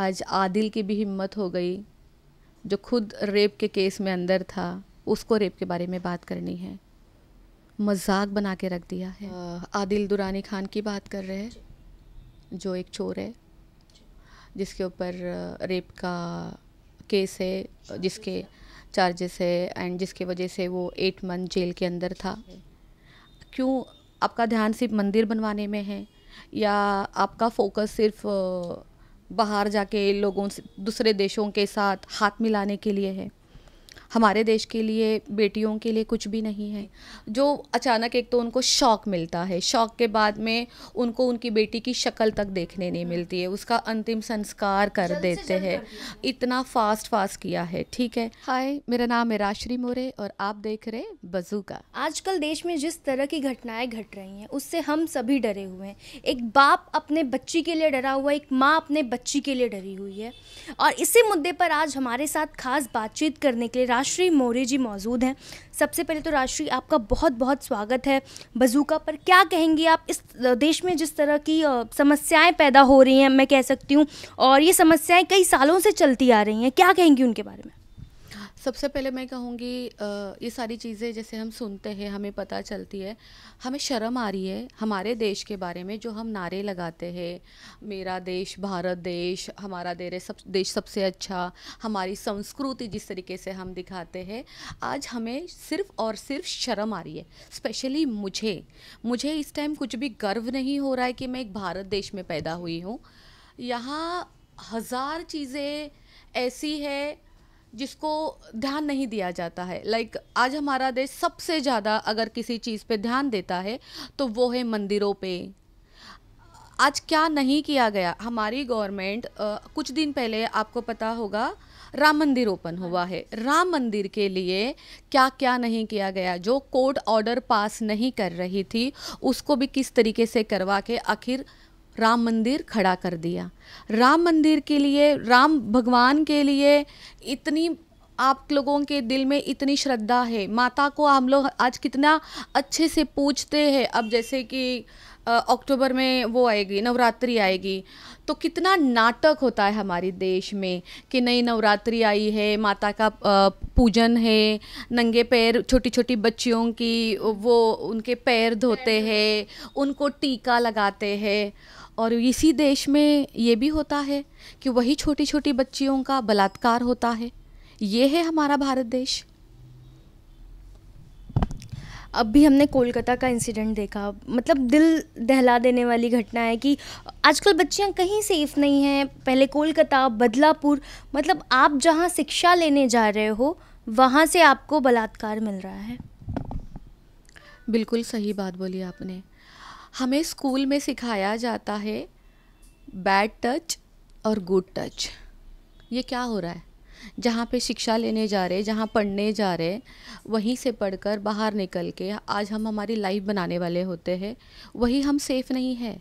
आज आदिल की भी हिम्मत हो गई जो खुद रेप के केस में अंदर था उसको रेप के बारे में बात करनी है मजाक बना के रख दिया है आदिल दुरानी खान की बात कर रहे हैं जो एक चोर है जिसके ऊपर रेप का केस है जिसके चार्जेस है एंड जिसके वजह से वो एट मंथ जेल के अंदर था क्यों आपका ध्यान सिर्फ मंदिर बनवाने में है या आपका फोकस सिर्फ बाहर जाके लोगों से दूसरे देशों के साथ हाथ मिलाने के लिए है हमारे देश के लिए बेटियों के लिए कुछ भी नहीं है जो अचानक एक तो उनको शौक मिलता है शौक के बाद में उनको उनकी बेटी की शक्ल तक देखने नहीं मिलती है उसका अंतिम संस्कार कर देते हैं इतना फास्ट फास्ट किया है ठीक है हाय मेरा नाम है राश्री मोरे और आप देख रहे बजूका आजकल देश में जिस तरह की घटनाएं घट रही हैं उससे हम सभी डरे हुए हैं एक बाप अपने बच्ची के लिए डरा हुआ एक माँ अपने बच्ची के लिए डरी हुई है और इसी मुद्दे पर आज हमारे साथ खास बातचीत करने के लिए राजश्री मौर्य जी मौजूद हैं सबसे पहले तो राजश्री आपका बहुत बहुत स्वागत है बजूका पर क्या कहेंगी आप इस देश में जिस तरह की समस्याएं पैदा हो रही हैं मैं कह सकती हूँ और ये समस्याएं कई सालों से चलती आ रही हैं क्या कहेंगी उनके बारे में सबसे पहले मैं कहूँगी ये सारी चीज़ें जैसे हम सुनते हैं हमें पता चलती है हमें शर्म आ रही है हमारे देश के बारे में जो हम नारे लगाते हैं मेरा देश भारत देश हमारा देर सब देश सबसे अच्छा हमारी संस्कृति जिस तरीके से हम दिखाते हैं आज हमें सिर्फ और सिर्फ शर्म आ रही है स्पेशली मुझे मुझे इस टाइम कुछ भी गर्व नहीं हो रहा है कि मैं एक भारत देश में पैदा हुई हूँ यहाँ हज़ार चीज़ें ऐसी है जिसको ध्यान नहीं दिया जाता है लाइक like, आज हमारा देश सबसे ज़्यादा अगर किसी चीज़ पे ध्यान देता है तो वो है मंदिरों पे आज क्या नहीं किया गया हमारी गवर्नमेंट कुछ दिन पहले आपको पता होगा राम मंदिर ओपन हुआ है राम मंदिर के लिए क्या क्या नहीं किया गया जो कोर्ट ऑर्डर पास नहीं कर रही थी उसको भी किस तरीके से करवा के आखिर राम मंदिर खड़ा कर दिया राम मंदिर के लिए राम भगवान के लिए इतनी आप लोगों के दिल में इतनी श्रद्धा है माता को हम लोग आज कितना अच्छे से पूछते हैं अब जैसे कि अक्टूबर में वो आएगी नवरात्रि आएगी तो कितना नाटक होता है हमारे देश में कि नई नवरात्रि आई है माता का पूजन है नंगे पैर छोटी छोटी बच्चियों की वो उनके पैर धोते हैं उनको टीका लगाते हैं और इसी देश में ये भी होता है कि वही छोटी छोटी बच्चियों का बलात्कार होता है ये है हमारा भारत देश अब भी हमने कोलकाता का इंसिडेंट देखा मतलब दिल दहला देने वाली घटना है कि आजकल बच्चियां कहीं सेफ नहीं हैं पहले कोलकाता बदलापुर मतलब आप जहां शिक्षा लेने जा रहे हो वहां से आपको बलात्कार मिल रहा है बिल्कुल सही बात बोली आपने हमें स्कूल में सिखाया जाता है बैड टच और गुड टच ये क्या हो रहा है जहाँ पे शिक्षा लेने जा रहे जहाँ पढ़ने जा रहे वहीं से पढ़कर बाहर निकल के आज हम हमारी लाइफ बनाने वाले होते हैं वही हम सेफ़ नहीं है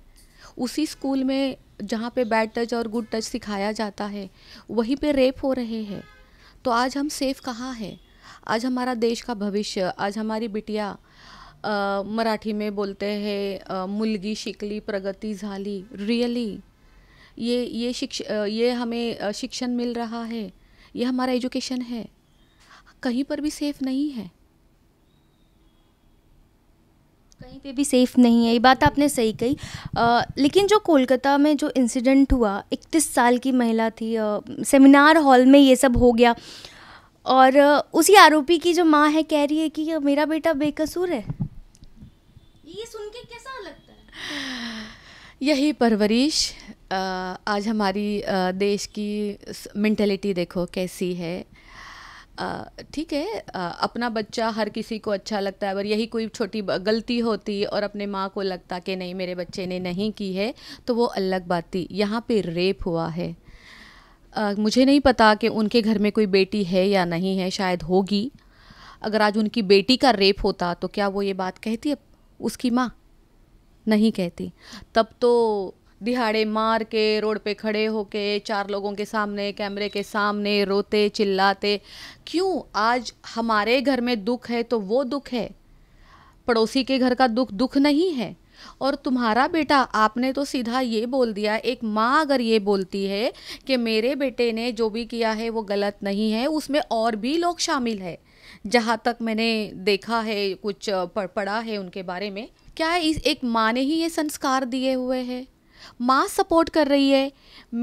उसी स्कूल में जहाँ पे बैड टच और गुड टच सिखाया जाता है वहीं पे रेप हो रहे हैं तो आज हम सेफ़ कहाँ हैं आज हमारा देश का भविष्य आज हमारी बिटिया मराठी में बोलते हैं मुलगी शिकली प्रगति झाली रियली ये ये शिक्ष ये हमें शिक्षण मिल रहा है ये हमारा एजुकेशन है कहीं पर भी सेफ नहीं है कहीं पे भी सेफ़ नहीं है ये बात आपने सही कही लेकिन जो कोलकाता में जो इंसिडेंट हुआ इकतीस साल की महिला थी आ, सेमिनार हॉल में ये सब हो गया और उसी आरोपी की जो माँ है कह रही है कि मेरा बेटा बेकसूर है ये सुन के कैसा लगता है यही परवरिश आज हमारी देश की मेंटेलिटी देखो कैसी है ठीक है अपना बच्चा हर किसी को अच्छा लगता है अगर यही कोई छोटी गलती होती और अपने माँ को लगता कि नहीं मेरे बच्चे ने नहीं की है तो वो अलग बात थी यहाँ पे रेप हुआ है आ, मुझे नहीं पता कि उनके घर में कोई बेटी है या नहीं है शायद होगी अगर आज उनकी बेटी का रेप होता तो क्या वो ये बात कहती है उसकी माँ नहीं कहती तब तो दिहाड़े मार के रोड पे खड़े होके चार लोगों के सामने कैमरे के सामने रोते चिल्लाते क्यों आज हमारे घर में दुख है तो वो दुख है पड़ोसी के घर का दुख दुख नहीं है और तुम्हारा बेटा आपने तो सीधा ये बोल दिया एक माँ अगर ये बोलती है कि मेरे बेटे ने जो भी किया है वो गलत नहीं है उसमें और भी लोग शामिल है जहाँ तक मैंने देखा है कुछ पढ़ा है उनके बारे में क्या इस एक माँ ने ही ये संस्कार दिए हुए हैं माँ सपोर्ट कर रही है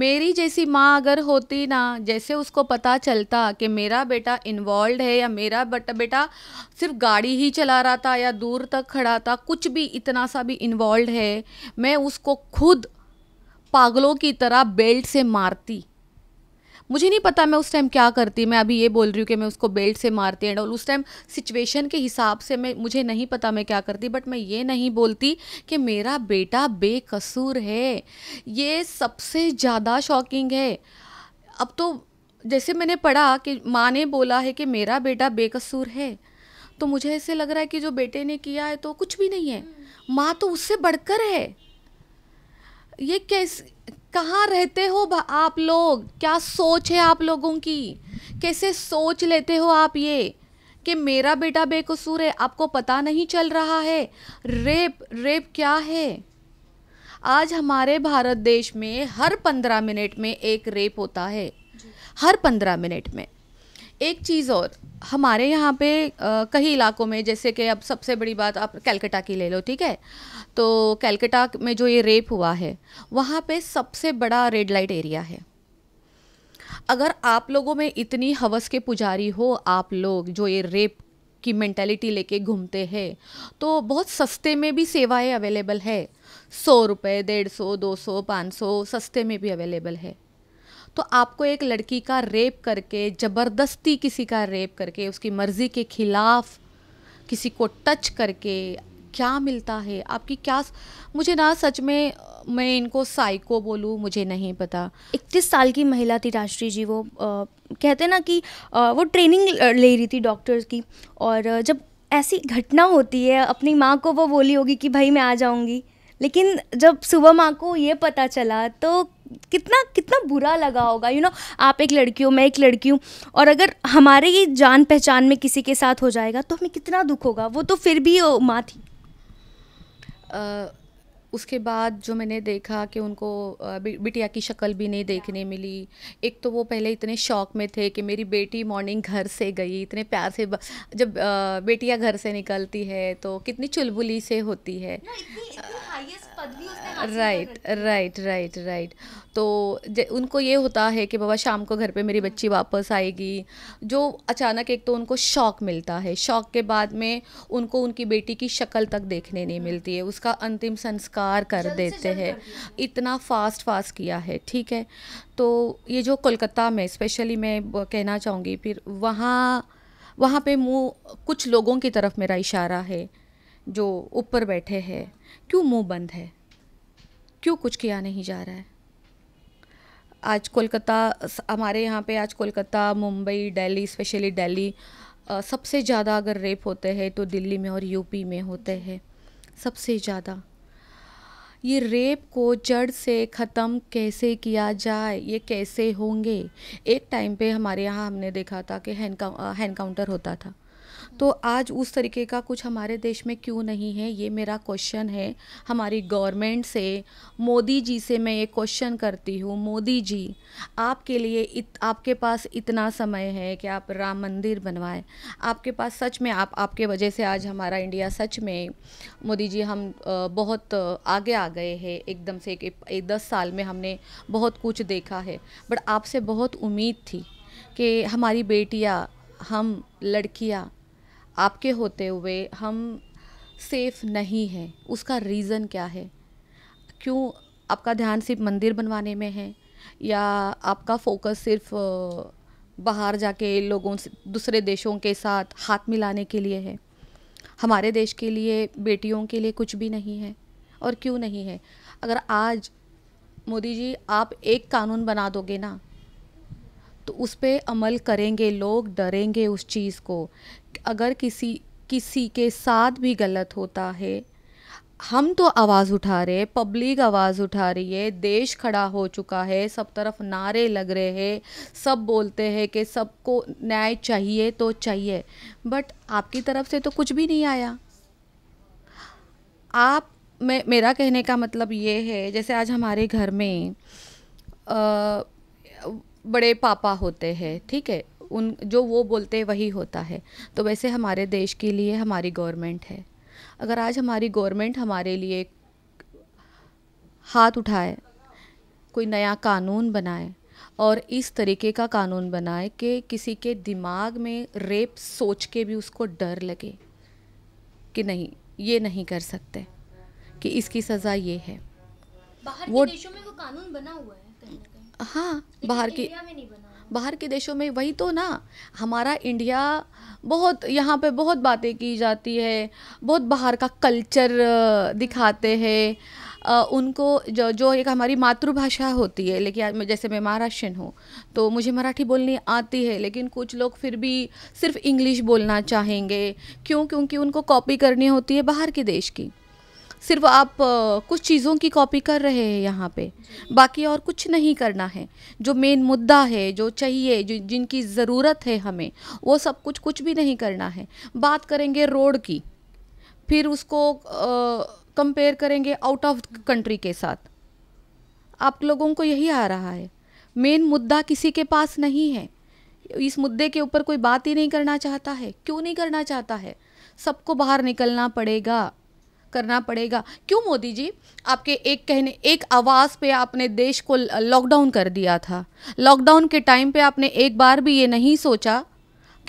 मेरी जैसी माँ अगर होती ना जैसे उसको पता चलता कि मेरा बेटा इन्वॉल्व है या मेरा बट बेटा सिर्फ गाड़ी ही चला रहा था या दूर तक खड़ा था कुछ भी इतना सा भी इन्वॉल्व है मैं उसको खुद पागलों की तरह बेल्ट से मारती मुझे नहीं पता मैं उस टाइम क्या करती मैं अभी ये बोल रही हूँ कि मैं उसको बेल्ट से मारती एंड और उस टाइम सिचुएशन के हिसाब से मैं मुझे नहीं पता मैं क्या करती बट मैं ये नहीं बोलती कि मेरा बेटा बेकसूर है ये सबसे ज़्यादा शॉकिंग है अब तो जैसे मैंने पढ़ा कि माँ ने बोला है कि मेरा बेटा बेकसूर है तो मुझे ऐसे लग रहा है कि जो बेटे ने किया है तो कुछ भी नहीं है माँ तो उससे बढ़कर है ये कैस कहाँ रहते हो आप लोग क्या सोच है आप लोगों की कैसे सोच लेते हो आप ये कि मेरा बेटा बेकसूर है आपको पता नहीं चल रहा है रेप रेप क्या है आज हमारे भारत देश में हर पंद्रह मिनट में एक रेप होता है हर पंद्रह मिनट में एक चीज़ और हमारे यहाँ पे कई इलाकों में जैसे कि अब सबसे बड़ी बात आप कैलकटा की ले लो ठीक है तो कैलकटा में जो ये रेप हुआ है वहाँ पे सबसे बड़ा रेड लाइट एरिया है अगर आप लोगों में इतनी हवस के पुजारी हो आप लोग जो ये रेप की मैंटेलिटी लेके घूमते हैं तो बहुत सस्ते में भी सेवाएं अवेलेबल है सौ रुपये डेढ़ सौ दो सौ पाँच सौ सस्ते में भी अवेलेबल है तो आपको एक लड़की का रेप करके ज़बरदस्ती किसी का रेप करके उसकी मर्ज़ी के ख़िलाफ़ किसी को टच करके क्या मिलता है आपकी क्या मुझे ना सच में मैं इनको साइको बोलूँ मुझे नहीं पता इकतीस साल की महिला थी राष्ट्रीय जी वो आ, कहते ना कि आ, वो ट्रेनिंग ले रही थी डॉक्टर्स की और जब ऐसी घटना होती है अपनी माँ को वो बोली होगी कि भाई मैं आ जाऊँगी लेकिन जब सुबह माँ को ये पता चला तो कितना कितना बुरा लगा होगा यू you नो know, आप एक लड़की हो मैं एक लड़की हूँ और अगर हमारे ही जान पहचान में किसी के साथ हो जाएगा तो हमें कितना दुख होगा वो तो फिर भी माँ थी आ, उसके बाद जो मैंने देखा कि उनको बिटिया की शक्ल भी नहीं देखने मिली एक तो वो पहले इतने शौक में थे कि मेरी बेटी मॉर्निंग घर से गई इतने प्यार से जब बेटिया घर से निकलती है तो कितनी चुलबुली से होती है ना, इतनी, इतनी राइट राइट राइट राइट तो उनको ये होता है कि बाबा शाम को घर पे मेरी बच्ची वापस आएगी जो अचानक एक तो उनको शौक मिलता है शौक के बाद में उनको उनकी बेटी की शक्ल तक देखने नहीं हम्म। मिलती है उसका अंतिम संस्कार कर देते हैं इतना फास्ट फास्ट किया है ठीक है तो ये जो कोलकाता में स्पेशली मैं कहना चाहूँगी फिर वहाँ वहाँ पे मुँह कुछ लोगों की तरफ मेरा इशारा है जो ऊपर बैठे हैं क्यों मुंह बंद है क्यों कुछ किया नहीं जा रहा है आज कोलकाता हमारे यहाँ पे आज कोलकाता मुंबई दिल्ली स्पेशली दिल्ली सबसे ज़्यादा अगर रेप होते हैं तो दिल्ली में और यूपी में होते हैं सबसे ज़्यादा ये रेप को जड़ से ख़त्म कैसे किया जाए ये कैसे होंगे एक टाइम पे हमारे यहाँ हमने देखा था कि हैंड काउंटर होता था तो आज उस तरीके का कुछ हमारे देश में क्यों नहीं है ये मेरा क्वेश्चन है हमारी गवर्नमेंट से मोदी जी से मैं ये क्वेश्चन करती हूँ मोदी जी आपके लिए इत, आपके पास इतना समय है कि आप राम मंदिर बनवाएं आपके पास सच में आप आपके वजह से आज हमारा इंडिया सच में मोदी जी हम बहुत आगे आ गए हैं एकदम से एक, एक दस साल में हमने बहुत कुछ देखा है बट आपसे बहुत उम्मीद थी कि हमारी बेटियाँ हम लड़कियाँ आपके होते हुए हम सेफ़ नहीं हैं उसका रीज़न क्या है क्यों आपका ध्यान सिर्फ मंदिर बनवाने में है या आपका फोकस सिर्फ बाहर जाके लोगों से दूसरे देशों के साथ हाथ मिलाने के लिए है हमारे देश के लिए बेटियों के लिए कुछ भी नहीं है और क्यों नहीं है अगर आज मोदी जी आप एक कानून बना दोगे ना तो उस पर अमल करेंगे लोग डरेंगे उस चीज़ को अगर किसी किसी के साथ भी गलत होता है हम तो आवाज़ उठा रहे हैं पब्लिक आवाज़ उठा रही है देश खड़ा हो चुका है सब तरफ नारे लग रहे हैं सब बोलते हैं कि सबको न्याय चाहिए तो चाहिए बट आपकी तरफ से तो कुछ भी नहीं आया आप मैं मेरा कहने का मतलब ये है जैसे आज हमारे घर में आ, बड़े पापा होते हैं ठीक है उन जो वो बोलते हैं वही होता है तो वैसे हमारे देश के लिए हमारी गवर्नमेंट है अगर आज हमारी गवर्नमेंट हमारे लिए हाथ उठाए कोई नया कानून बनाए और इस तरीके का कानून बनाए कि किसी के दिमाग में रेप सोच के भी उसको डर लगे कि नहीं ये नहीं कर सकते कि इसकी सज़ा ये है बाहर वो, के देशों में वो कानून बना हुआ है हाँ बाहर की बाहर के देशों में वही तो ना हमारा इंडिया बहुत यहाँ पे बहुत बातें की जाती है बहुत बाहर का कल्चर दिखाते हैं उनको जो जो एक हमारी मातृभाषा होती है लेकिन जैसे मैं महाराष्ट्रियन हूँ तो मुझे मराठी बोलनी आती है लेकिन कुछ लोग फिर भी सिर्फ इंग्लिश बोलना चाहेंगे क्यों क्योंकि उनको कॉपी करनी होती है बाहर के देश की सिर्फ आप कुछ चीज़ों की कॉपी कर रहे हैं यहाँ पे बाकी और कुछ नहीं करना है जो मेन मुद्दा है जो चाहिए जो जिनकी ज़रूरत है हमें वो सब कुछ कुछ भी नहीं करना है बात करेंगे रोड की फिर उसको कंपेयर करेंगे आउट ऑफ कंट्री के साथ आप लोगों को यही आ रहा है मेन मुद्दा किसी के पास नहीं है इस मुद्दे के ऊपर कोई बात ही नहीं करना चाहता है क्यों नहीं करना चाहता है सबको बाहर निकलना पड़ेगा करना पड़ेगा क्यों मोदी जी आपके एक कहने एक आवाज़ पे आपने देश को लॉकडाउन कर दिया था लॉकडाउन के टाइम पे आपने एक बार भी ये नहीं सोचा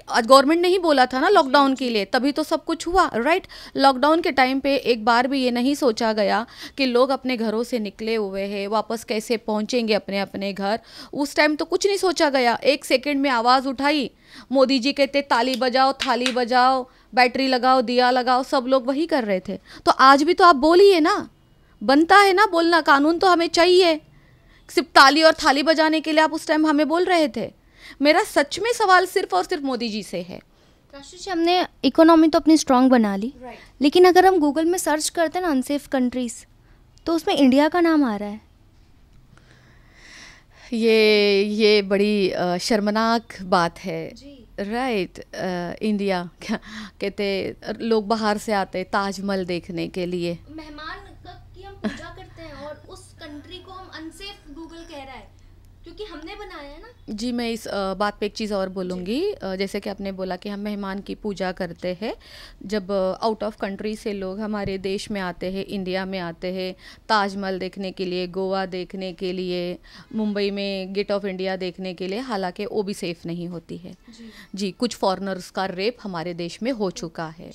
गवर्नमेंट ने ही बोला था ना लॉकडाउन के लिए तभी तो सब कुछ हुआ राइट लॉकडाउन के टाइम पे एक बार भी ये नहीं सोचा गया कि लोग अपने घरों से निकले हुए हैं वापस कैसे पहुंचेंगे अपने अपने घर उस टाइम तो कुछ नहीं सोचा गया एक सेकेंड में आवाज़ उठाई मोदी जी कहते ताली बजाओ थाली बजाओ बैटरी लगाओ दिया लगाओ सब लोग वही कर रहे थे तो आज भी तो आप बोलिए ना बनता है ना बोलना कानून तो हमें चाहिए सिर्फ ताली और थाली बजाने के लिए आप उस टाइम हमें बोल रहे थे मेरा सच में सवाल सिर्फ और सिर्फ मोदी जी से है राष्ट्रीय हमने इकोनॉमी तो अपनी स्ट्रांग बना ली right. लेकिन अगर हम गूगल में सर्च करते हैं ना अनसेफ कंट्रीज़ तो उसमें इंडिया का नाम आ रहा है ये ये बड़ी शर्मनाक बात है राइट right, इंडिया क्या कहते लोग बाहर से आते ताजमहल देखने के लिए मेहमान की हम पूजा क्योंकि हमने बनाया है ना जी मैं इस बात पे एक चीज़ और बोलूँगी जैसे कि आपने बोला कि हम मेहमान की पूजा करते हैं जब आउट ऑफ कंट्री से लोग हमारे देश में आते हैं इंडिया में आते हैं ताजमहल देखने के लिए गोवा देखने के लिए मुंबई में गेट ऑफ इंडिया देखने के लिए हालांकि वो भी सेफ़ नहीं होती है जी, जी कुछ फॉरनर्स का रेप हमारे देश में हो चुका है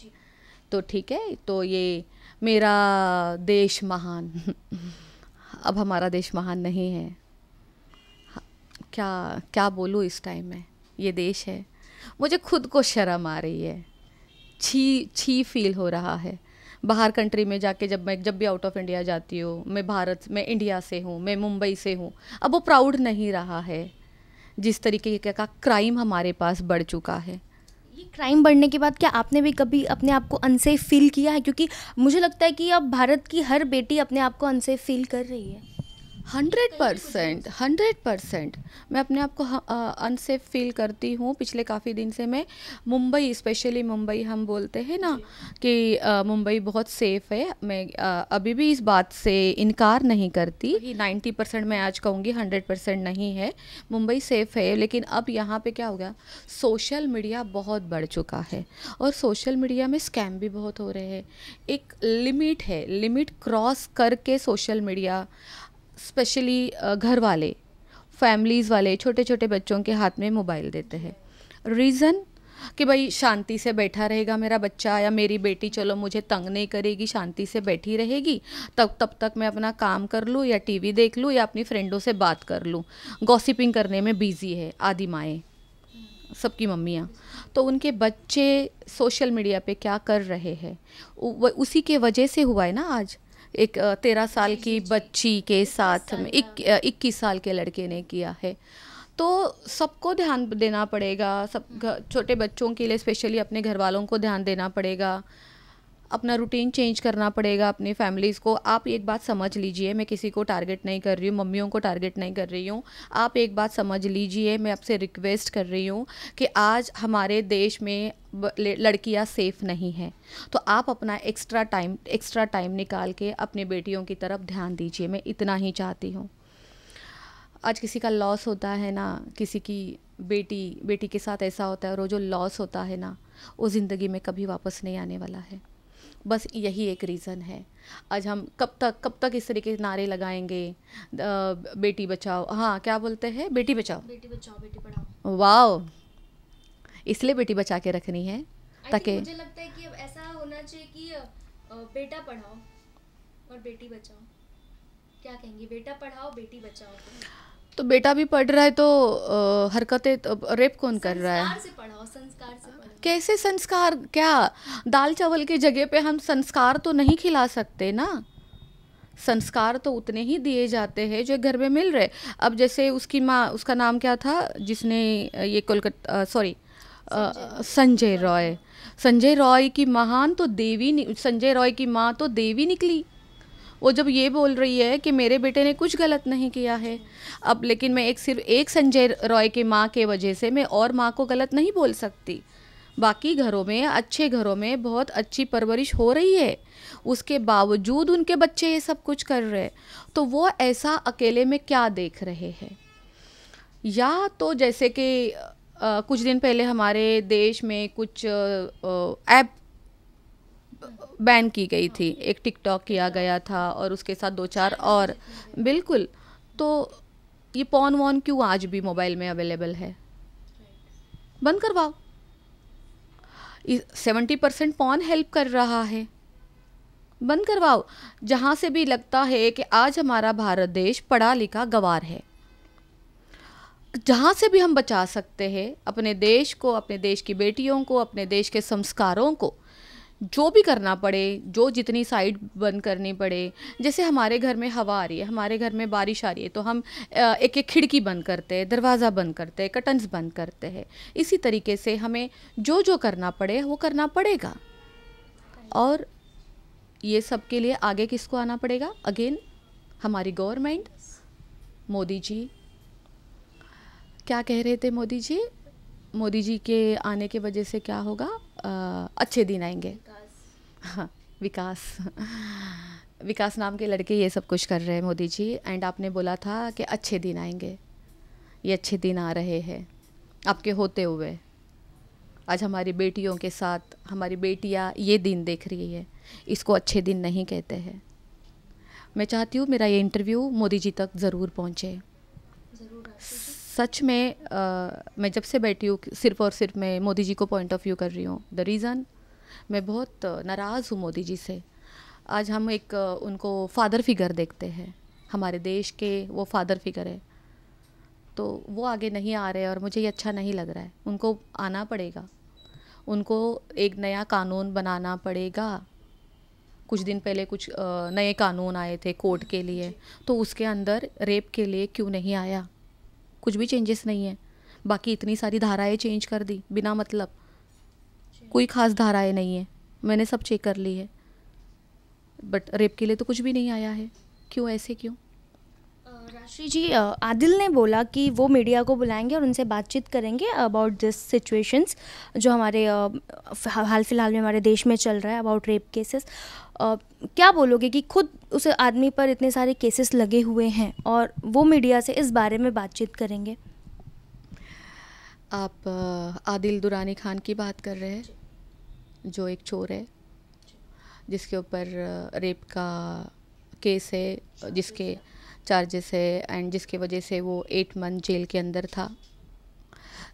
तो ठीक है तो ये मेरा देश महान अब हमारा देश महान नहीं है क्या क्या बोलूँ इस टाइम में ये देश है मुझे खुद को शर्म आ रही है छी छी फील हो रहा है बाहर कंट्री में जाके जब मैं जब भी आउट ऑफ इंडिया जाती हूँ मैं भारत मैं इंडिया से हूँ मैं मुंबई से हूँ अब वो प्राउड नहीं रहा है जिस तरीके का क्राइम हमारे पास बढ़ चुका है ये क्राइम बढ़ने के बाद क्या आपने भी कभी अपने आप को अनसेफ फील किया है क्योंकि मुझे लगता है कि अब भारत की हर बेटी अपने आप को अनसेफ फील कर रही है हंड्रेड परसेंट हंड्रेड परसेंट मैं अपने आप को अनसेफ फील करती हूँ पिछले काफ़ी दिन से मैं मुंबई स्पेशली मुंबई हम बोलते हैं ना कि मुंबई बहुत सेफ़ है मैं आ, अभी भी इस बात से इनकार नहीं करती नाइन्टी परसेंट मैं आज कहूँगी हंड्रेड परसेंट नहीं है मुंबई सेफ़ है लेकिन अब यहाँ पे क्या हो गया सोशल मीडिया बहुत बढ़ चुका है और सोशल मीडिया में स्कैम भी बहुत हो रहे हैं एक लिमिट है लिमिट क्रॉस करके सोशल मीडिया स्पेशली uh, घर वाले फैमिलीज़ वाले छोटे छोटे बच्चों के हाथ में मोबाइल देते हैं रीज़न कि भाई शांति से बैठा रहेगा मेरा बच्चा या मेरी बेटी चलो मुझे तंग नहीं करेगी शांति से बैठी रहेगी तब तब तक मैं अपना काम कर लूँ या टीवी देख लूँ या अपनी फ्रेंडों से बात कर लूँ गॉसिपिंग करने में बिज़ी है आदि माएँ सबकी मम्मियाँ तो उनके बच्चे सोशल मीडिया पे क्या कर रहे हैं उसी के वजह से हुआ है ना आज एक तेरह साल की बच्ची के साथ इक्कीस साल के लड़के ने किया है तो सबको ध्यान देना पड़ेगा सब हम्म। छोटे बच्चों के लिए स्पेशली अपने घर वालों को ध्यान देना पड़ेगा अपना रूटीन चेंज करना पड़ेगा अपनी फैमिलीज़ को आप एक बात समझ लीजिए मैं किसी को टारगेट नहीं कर रही हूँ मम्मियों को टारगेट नहीं कर रही हूँ आप एक बात समझ लीजिए मैं आपसे रिक्वेस्ट कर रही हूँ कि आज हमारे देश में लड़कियाँ सेफ़ नहीं हैं तो आप अपना एक्स्ट्रा टाइम एक्स्ट्रा टाइम निकाल के अपनी बेटियों की तरफ ध्यान दीजिए मैं इतना ही चाहती हूँ आज किसी का लॉस होता है ना किसी की बेटी बेटी के साथ ऐसा होता है और वो जो लॉस होता है ना वो ज़िंदगी में कभी वापस नहीं आने वाला है बस यही एक रीज़न है आज हम कब तक कब तक इस तरीके के नारे लगाएंगे बेटी बचाओ हाँ क्या बोलते हैं बेटी बचाओ बेटी बचाओ बेटी पढ़ाओ वाओ इसलिए बेटी बचा के रखनी है ताकि मुझे लगता है कि अब ऐसा होना चाहिए कि बेटा पढ़ाओ और बेटी बचाओ क्या कहेंगे बेटा पढ़ाओ बेटी बचाओ तो बेटा भी पढ़ रहा है तो हरकतें तो, रेप कौन कर रहा है संस्कार से पढ़ाओ संस्कार से पढ़ाओ। कैसे संस्कार क्या दाल चावल की जगह पे हम संस्कार तो नहीं खिला सकते ना संस्कार तो उतने ही दिए जाते हैं जो घर में मिल रहे अब जैसे उसकी माँ उसका नाम क्या था जिसने ये कोलकाता सॉरी संजय रॉय संजय रॉय की महान तो देवी संजय रॉय की माँ तो देवी निकली वो जब ये बोल रही है कि मेरे बेटे ने कुछ गलत नहीं किया है अब लेकिन मैं एक सिर्फ एक संजय रॉय के माँ के वजह से मैं और माँ को गलत नहीं बोल सकती बाकी घरों में अच्छे घरों में बहुत अच्छी परवरिश हो रही है उसके बावजूद उनके बच्चे ये सब कुछ कर रहे हैं तो वो ऐसा अकेले में क्या देख रहे हैं या तो जैसे कि कुछ दिन पहले हमारे देश में कुछ ऐप बैन की गई थी एक टिकटॉक किया गया था और उसके साथ दो चार और बिल्कुल तो ये पॉन वॉन क्यों आज भी मोबाइल में अवेलेबल है बंद करवाओ सेवेंटी परसेंट कौन हेल्प कर रहा है बंद करवाओ जहाँ से भी लगता है कि आज हमारा भारत देश पढ़ा लिखा गवार है जहाँ से भी हम बचा सकते हैं अपने देश को अपने देश की बेटियों को अपने देश के संस्कारों को जो भी करना पड़े जो जितनी साइड बंद करनी पड़े जैसे हमारे घर में हवा आ रही है हमारे घर में बारिश आ रही है तो हम एक एक खिड़की बंद करते हैं दरवाज़ा बंद करते हैं कटन्स बंद करते हैं इसी तरीके से हमें जो जो करना पड़े वो करना पड़ेगा और ये सब के लिए आगे किसको आना पड़ेगा अगेन हमारी गवर्नमेंट मोदी जी क्या कह रहे थे मोदी जी मोदी जी के आने के वजह से क्या होगा अच्छे दिन आएंगे हाँ विकास विकास नाम के लड़के ये सब कुछ कर रहे हैं मोदी जी एंड आपने बोला था कि अच्छे दिन आएंगे ये अच्छे दिन आ रहे हैं आपके होते हुए आज हमारी बेटियों के साथ हमारी बेटियाँ ये दिन देख रही है इसको अच्छे दिन नहीं कहते हैं मैं चाहती हूँ मेरा ये इंटरव्यू मोदी जी तक ज़रूर पहुँचे सच में आ, मैं जब से बैठी हूँ सिर्फ और सिर्फ मैं मोदी जी को पॉइंट ऑफ व्यू कर रही हूँ द रीज़न मैं बहुत नाराज़ हूँ मोदी जी से आज हम एक उनको फादर फिगर देखते हैं हमारे देश के वो फादर फिगर है तो वो आगे नहीं आ रहे और मुझे ये अच्छा नहीं लग रहा है उनको आना पड़ेगा उनको एक नया कानून बनाना पड़ेगा कुछ दिन पहले कुछ नए कानून आए थे कोर्ट के लिए तो उसके अंदर रेप के लिए क्यों नहीं आया कुछ भी चेंजेस नहीं है बाकी इतनी सारी धाराएं चेंज कर दी बिना मतलब कोई खास धाराएं नहीं है मैंने सब चेक कर ली है बट रेप के लिए तो कुछ भी नहीं आया है क्यों ऐसे क्यों श्री जी आदिल ने बोला कि वो मीडिया को बुलाएंगे और उनसे बातचीत करेंगे अबाउट दिस सिचुएशंस जो हमारे हाल फिलहाल में हमारे देश में चल रहा है अबाउट रेप केसेस क्या बोलोगे कि खुद उस आदमी पर इतने सारे केसेस लगे हुए हैं और वो मीडिया से इस बारे में बातचीत करेंगे आप आदिल दुरानी खान की बात कर रहे हैं जो एक चोर है जिसके ऊपर रेप का केस है जिसके चार्जेस है एंड जिसके वजह से वो एट मंथ जेल के अंदर था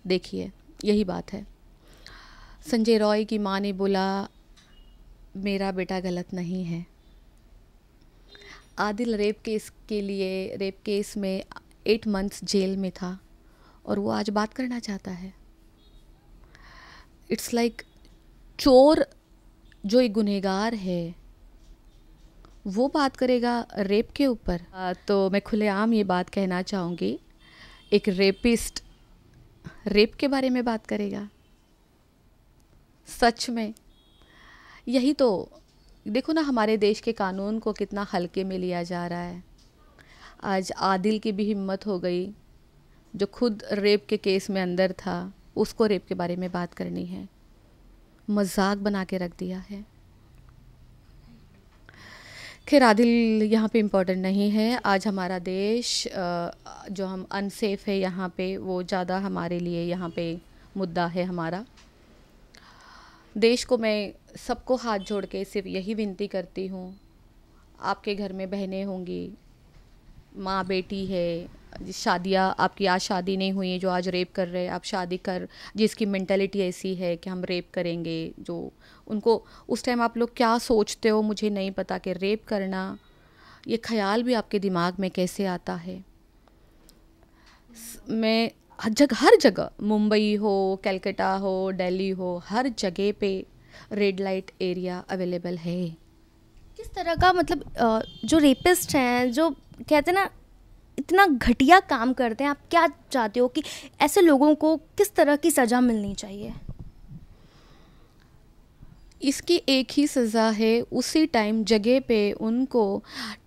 देखिए यही बात है संजय रॉय की माँ ने बोला मेरा बेटा गलत नहीं है आदिल रेप केस के लिए रेप केस में एट मंथ्स जेल में था और वो आज बात करना चाहता है इट्स लाइक like, चोर जो एक गुनहगार है वो बात करेगा रेप के ऊपर तो मैं खुलेआम ये बात कहना चाहूँगी एक रेपिस्ट रेप के बारे में बात करेगा सच में यही तो देखो ना हमारे देश के कानून को कितना हल्के में लिया जा रहा है आज आदिल की भी हिम्मत हो गई जो खुद रेप के केस में अंदर था उसको रेप के बारे में बात करनी है मजाक बना के रख दिया है खैर आदिल यहाँ पे इम्पोर्टेंट नहीं है आज हमारा देश जो हम अनसेफ है यहाँ पे वो ज़्यादा हमारे लिए यहाँ पे मुद्दा है हमारा देश को मैं सबको हाथ जोड़ के सिर्फ यही विनती करती हूँ आपके घर में बहनें होंगी माँ बेटी है शादियाँ आपकी आज शादी नहीं हुई है जो आज रेप कर रहे हैं आप शादी कर जिसकी मैंटेलिटी ऐसी है कि हम रेप करेंगे जो उनको उस टाइम आप लोग क्या सोचते हो मुझे नहीं पता कि रेप करना ये ख्याल भी आपके दिमाग में कैसे आता है मैं जगह हर जगह मुंबई हो कलकत्ता हो दिल्ली हो हर जगह पे रेड लाइट एरिया अवेलेबल है किस तरह का मतलब जो रेपिस्ट हैं जो कहते हैं ना इतना घटिया काम करते हैं आप क्या चाहते हो कि ऐसे लोगों को किस तरह की सज़ा मिलनी चाहिए इसकी एक ही सज़ा है उसी टाइम जगह पे उनको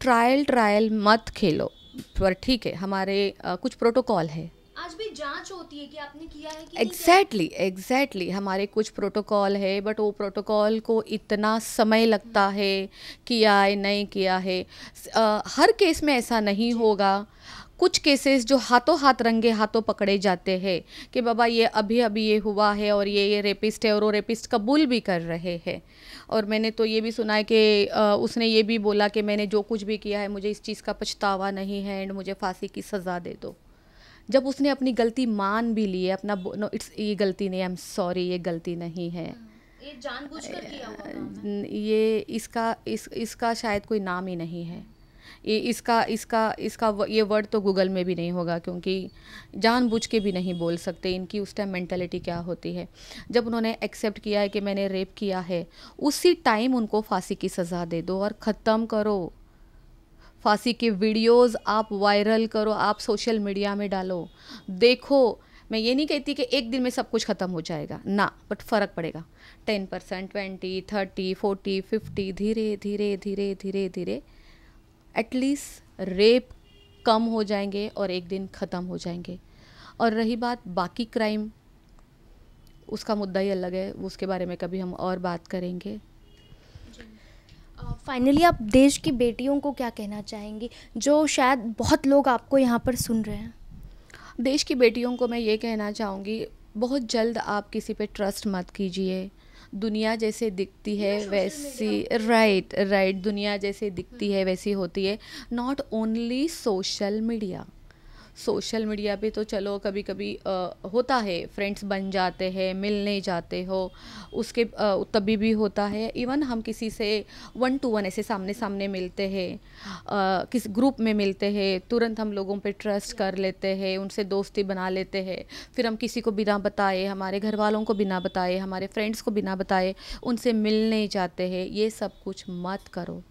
ट्रायल ट्रायल मत खेलो पर ठीक है हमारे आ, कुछ प्रोटोकॉल है आज भी जांच होती है कि आपने किया है कि एग्जैक्टली exactly, एग्जैक्टली exactly. हमारे कुछ प्रोटोकॉल है बट वो प्रोटोकॉल को इतना समय लगता हम्म। है किया है नहीं किया है आ, हर केस में ऐसा नहीं होगा कुछ केसेस जो हाथों हाथ रंगे हाथों पकड़े जाते हैं कि बाबा ये अभी अभी ये हुआ है और ये ये रेपिस्ट है और वो रेपिस्ट कबूल भी कर रहे हैं और मैंने तो ये भी सुना है कि उसने ये भी बोला कि मैंने जो कुछ भी किया है मुझे इस चीज़ का पछतावा नहीं है एंड मुझे फांसी की सज़ा दे दो जब उसने अपनी गलती मान भी ली है अपना नो इट्स ये गलती नहीं आई एम सॉरी ये गलती नहीं है हाँ, ये इसका इस इसका शायद कोई नाम ही नहीं है ये इसका इसका इसका ये वर्ड तो गूगल में भी नहीं होगा क्योंकि जानबूझ के भी नहीं बोल सकते इनकी उस टाइम मैंटेलिटी क्या होती है जब उन्होंने एक्सेप्ट किया है कि मैंने रेप किया है उसी टाइम उनको फांसी की सज़ा दे दो और ख़त्म करो फांसी के वीडियोस आप वायरल करो आप सोशल मीडिया में डालो देखो मैं ये नहीं कहती कि एक दिन में सब कुछ ख़त्म हो जाएगा ना बट फ़र्क पड़ेगा ten percent twenty thirty forty fifty धीरे धीरे धीरे धीरे धीरे एटलीस्ट रेप कम हो जाएंगे और एक दिन ख़त्म हो जाएंगे और रही बात बाकी क्राइम उसका मुद्दा ही अलग है उसके बारे में कभी हम और बात करेंगे फाइनली आप देश की बेटियों को क्या कहना चाहेंगी जो शायद बहुत लोग आपको यहाँ पर सुन रहे हैं देश की बेटियों को मैं ये कहना चाहूँगी बहुत जल्द आप किसी पे ट्रस्ट मत कीजिए दुनिया जैसे दिखती है वैसी राइट राइट दुनिया जैसे दिखती है वैसी होती है not only social media social media पे तो चलो कभी कभी आ, होता है फ्रेंड्स बन जाते हैं मिलने जाते हो उसके आ, तभी भी होता है इवन हम किसी से वन टू वन ऐसे सामने सामने मिलते हैं किस ग्रुप में मिलते हैं तुरंत हम लोगों पे ट्रस्ट कर लेते हैं उनसे दोस्ती बना लेते हैं फिर हम किसी को बिना बताए हमारे घर वालों को बिना बताए हमारे फ्रेंड्स को बिना बताए उनसे मिलने जाते हैं ये सब कुछ मत करो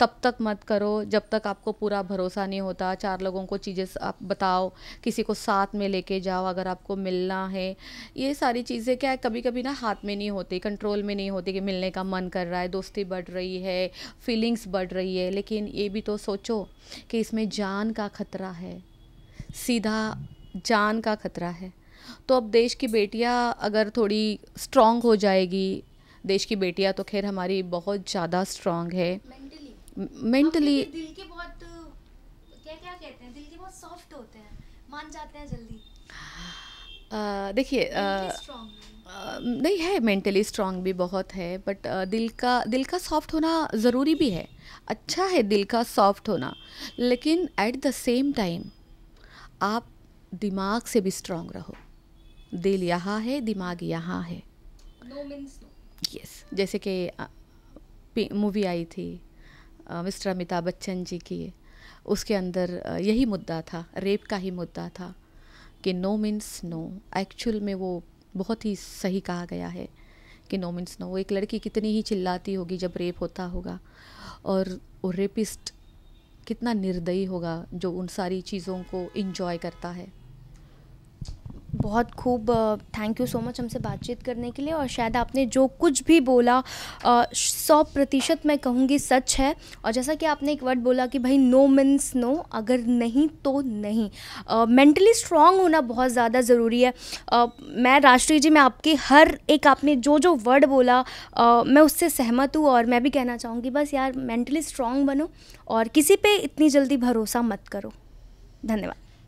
तब तक मत करो जब तक आपको पूरा भरोसा नहीं होता चार लोगों को चीज़ें आप बताओ किसी को साथ में लेके जाओ अगर आपको मिलना है ये सारी चीज़ें क्या है कभी कभी ना हाथ में नहीं होती कंट्रोल में नहीं होती कि मिलने का मन कर रहा है दोस्ती बढ़ रही है फीलिंग्स बढ़ रही है लेकिन ये भी तो सोचो कि इसमें जान का खतरा है सीधा जान का खतरा है तो अब देश की बेटियाँ अगर थोड़ी स्ट्रांग हो जाएगी देश की बेटियाँ तो खैर हमारी बहुत ज़्यादा स्ट्रांग है मेंटली दिल के बहुत क्या क्या कहते हैं दिल के बहुत सॉफ्ट होते हैं मान जाते हैं जल्दी देखिए नहीं है मेंटली स्ट्रांग भी बहुत है बट दिल का दिल का सॉफ्ट होना ज़रूरी भी है अच्छा है दिल का सॉफ्ट होना लेकिन एट द सेम टाइम आप दिमाग से भी स्ट्रांग रहो दिल यहाँ है दिमाग यहाँ है यस no no. yes, जैसे कि मूवी आई थी मिस्टर अमिताभ बच्चन जी की उसके अंदर यही मुद्दा था रेप का ही मुद्दा था कि नो मीन्स नो एक्चुअल में वो बहुत ही सही कहा गया है कि नो मीन्स नो वो एक लड़की कितनी ही चिल्लाती होगी जब रेप होता होगा और वो रेपिस्ट कितना निर्दयी होगा जो उन सारी चीज़ों को इन्जॉय करता है बहुत खूब थैंक यू सो मच हमसे बातचीत करने के लिए और शायद आपने जो कुछ भी बोला सौ प्रतिशत मैं कहूँगी सच है और जैसा कि आपने एक वर्ड बोला कि भाई नो मीन्स नो अगर नहीं तो नहीं मेंटली uh, स्ट्रांग होना बहुत ज़्यादा ज़रूरी है uh, मैं राष्ट्रीय जी मैं आपके हर एक आपने जो जो वर्ड बोला uh, मैं उससे सहमत हूँ और मैं भी कहना चाहूँगी बस यार मेंटली स्ट्रांग बनो और किसी पे इतनी जल्दी भरोसा मत करो धन्यवाद